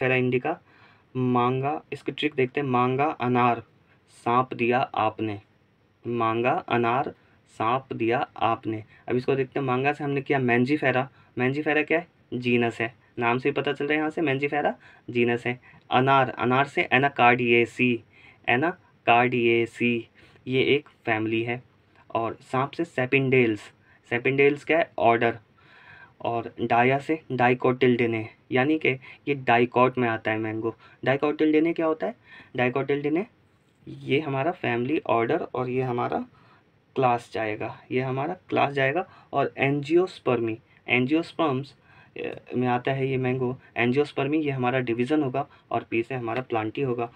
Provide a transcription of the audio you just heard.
पहला इंडिका मांगा इसके ट्रिक देखते हैं मांगा अनार सांप दिया आपने मांगा अनार सांप दिया आपने अब इसको देखते हैं मांगा से हमने किया मैंजी फेरा मैंजी फेरा क्या है जीनस है नाम से ही पता चल रहा है यहाँ से मैंजी फेरा जीनस है अनार अनार से एना एनाकार्डिएसी सी ये एक फैमिली है और सांप से सेपिनडेल्स सेपिनडेल्स क्या है ऑर्डर और डाया से डाइकोटिल्डिने यानी कि ये डाइकॉट में आता है मैंगो डाइकोटिल्डिने क्या होता है डाइकोटिल्डिने ये हमारा फैमिली ऑर्डर और ये हमारा क्लास जाएगा ये हमारा क्लास जाएगा और एनजियोस्पर्मी एनजियोस्पर्म्स में आता है ये मैंगो एनजियोस्पर्मी ये हमारा डिवीज़न होगा और पीछे हमारा प्लांटी होगा